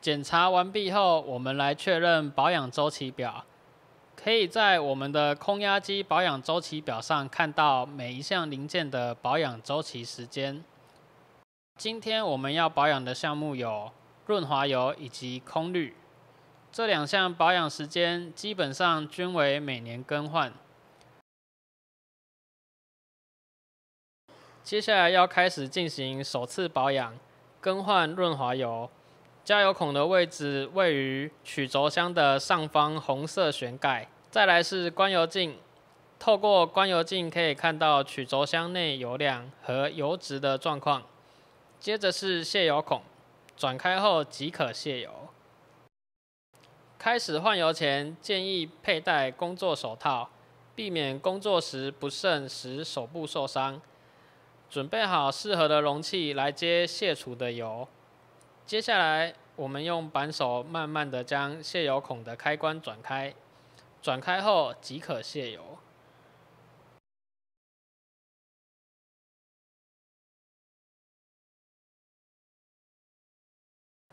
检查完毕后，我们来确认保养周期表。可以在我们的空压机保养周期表上看到每一项零件的保养周期时间。今天我们要保养的项目有润滑油以及空滤，这两项保养时间基本上均为每年更换。接下来要开始进行首次保养，更换润滑油。加油孔的位置位于曲轴箱的上方，红色旋盖。再来是关油镜，透过关油镜可以看到曲轴箱内油量和油值的状况。接着是泄油孔，转开后即可泄油。开始换油前，建议佩戴工作手套，避免工作时不慎使手部受伤。准备好适合的容器来接泄除的油。接下来，我们用扳手慢慢的将泄油孔的开关转开，转开后即可泄油。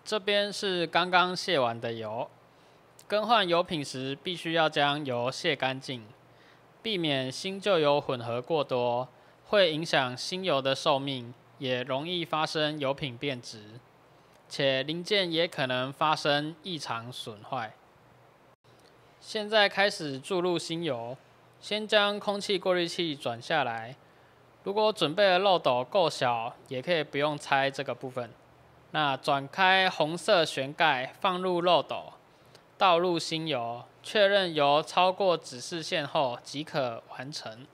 这边是刚刚卸完的油。更换油品时，必须要将油卸干净，避免新旧油混合过多，会影响新油的寿命，也容易发生油品变质。且零件也可能发生异常损坏。现在开始注入新油，先将空气过滤器转下来。如果准备的漏斗够小，也可以不用拆这个部分。那转开红色旋盖，放入漏斗，倒入新油，确认油超过指示线后即可完成。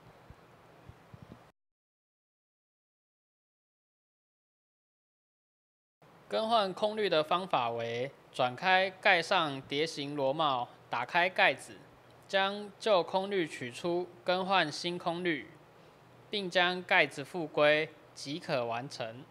更换空滤的方法为：转开盖上蝶形螺帽，打开盖子，将旧空滤取出，更换新空滤，并将盖子复归，即可完成。